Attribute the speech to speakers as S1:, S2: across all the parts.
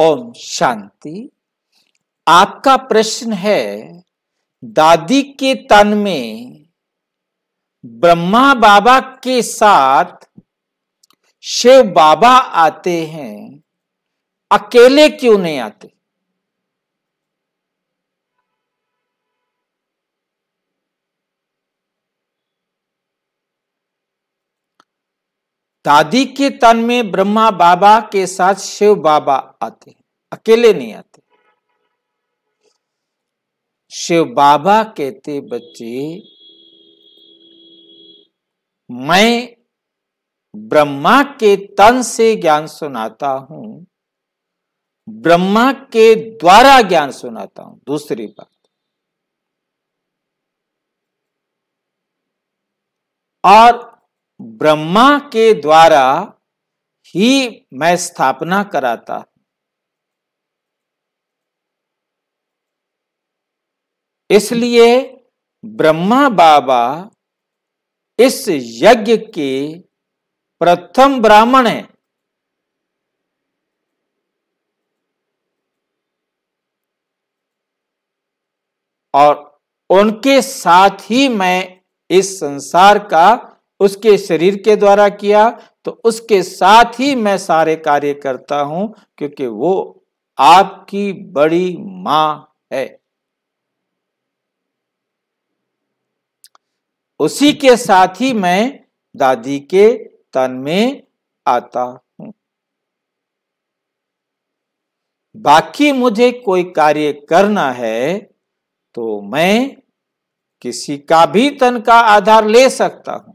S1: ओम शांति आपका प्रश्न है दादी के तन में ब्रह्मा बाबा के साथ शिव बाबा आते हैं अकेले क्यों नहीं आते दादी के तन में ब्रह्मा बाबा के साथ शिव बाबा आते हैं अकेले नहीं आते शिव बाबा कहते बच्चे मैं ब्रह्मा के तन से ज्ञान सुनाता हूं ब्रह्मा के द्वारा ज्ञान सुनाता हूं दूसरी बात और ब्रह्मा के द्वारा ही मैं स्थापना कराता इसलिए ब्रह्मा बाबा इस यज्ञ के प्रथम ब्राह्मण है और उनके साथ ही मैं इस संसार का उसके शरीर के द्वारा किया तो उसके साथ ही मैं सारे कार्य करता हूं क्योंकि वो आपकी बड़ी मां है उसी के साथ ही मैं दादी के तन में आता हूं बाकी मुझे कोई कार्य करना है तो मैं किसी का भी तन का आधार ले सकता हूं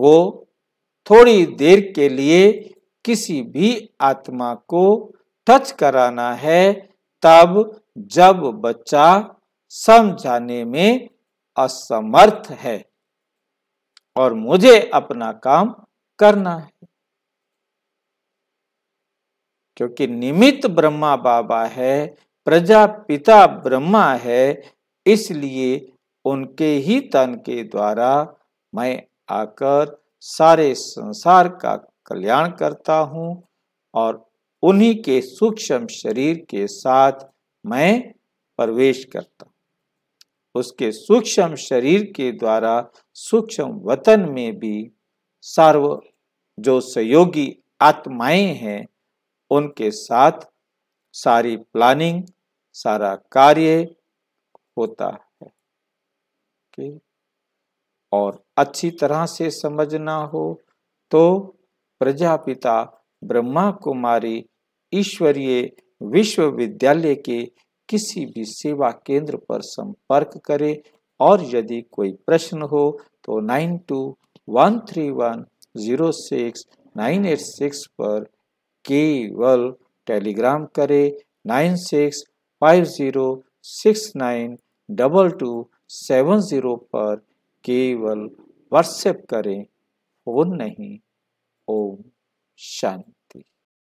S1: वो थोड़ी देर के लिए किसी भी आत्मा को टच कराना है तब जब बच्चा समझाने में असमर्थ है और मुझे अपना काम करना है क्योंकि निमित्त ब्रह्मा बाबा है प्रजा पिता ब्रह्मा है इसलिए उनके ही तन के द्वारा मैं आकर सारे संसार का कल्याण करता हूँ और उन्हीं के सूक्ष्म शरीर के साथ मैं प्रवेश करता उसके सूक्ष्म शरीर के द्वारा सूक्ष्म वतन में भी सर्व जो सहयोगी आत्माएं हैं उनके साथ सारी प्लानिंग सारा कार्य होता है okay. और अच्छी तरह से समझना हो तो प्रजापिता ब्रह्मा कुमारी ईश्वरीय विश्वविद्यालय के किसी भी सेवा केंद्र पर संपर्क करें और यदि कोई प्रश्न हो तो nine two one three one zero six nine eight six पर केवल टेलीग्राम करें nine six five zero six nine double two seven zero पर केवल वर्षिप करें वो नहीं ओम शांति